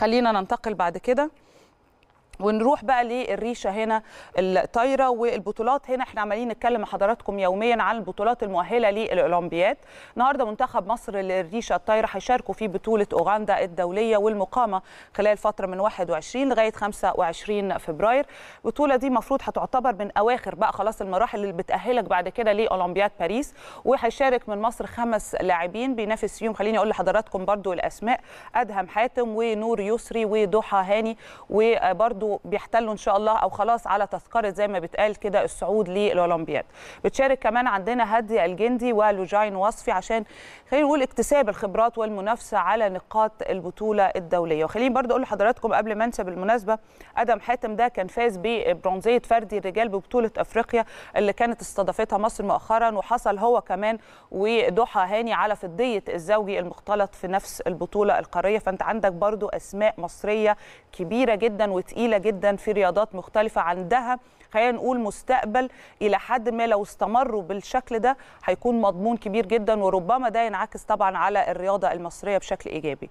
خلينا ننتقل بعد كده ونروح بقى للريشه هنا الطايره والبطولات هنا احنا عمالين نتكلم مع حضراتكم يوميا عن البطولات المؤهله للاولمبياد النهارده منتخب مصر للريشه الطايره هيشاركوا في بطوله اوغندا الدوليه والمقامه خلال فتره من 21 لغايه 25 فبراير البطوله دي المفروض هتعتبر من اواخر بقى خلاص المراحل اللي بتاهلك بعد كده لاولمبياد باريس وهيشارك من مصر خمس لاعبين بينافس فيهم خليني اقول لحضراتكم برده الاسماء ادهم حاتم ونور يسري وضحى هاني وبرده بيحتلوا ان شاء الله او خلاص على تذكره زي ما بتقال كده الصعود للاولمبياد بتشارك كمان عندنا هدي الجندي ولوجاين وصفي عشان خلينا نقول اكتساب الخبرات والمنافسه على نقاط البطوله الدوليه وخليني برضه اقول لحضراتكم قبل ما انسى بالمناسبه ادم حاتم ده كان فاز ببرونزيه فردي الرجال ببطوله افريقيا اللي كانت استضافتها مصر مؤخرا وحصل هو كمان وضحى هاني على فضيه الزوجي المختلط في نفس البطوله القاريه فانت عندك برضو اسماء مصريه كبيره جدا وتقيله جدا في رياضات مختلفه عندها خلينا نقول مستقبل الى حد ما لو استمروا بالشكل ده هيكون مضمون كبير جدا وربما ده ينعكس طبعا على الرياضه المصريه بشكل ايجابي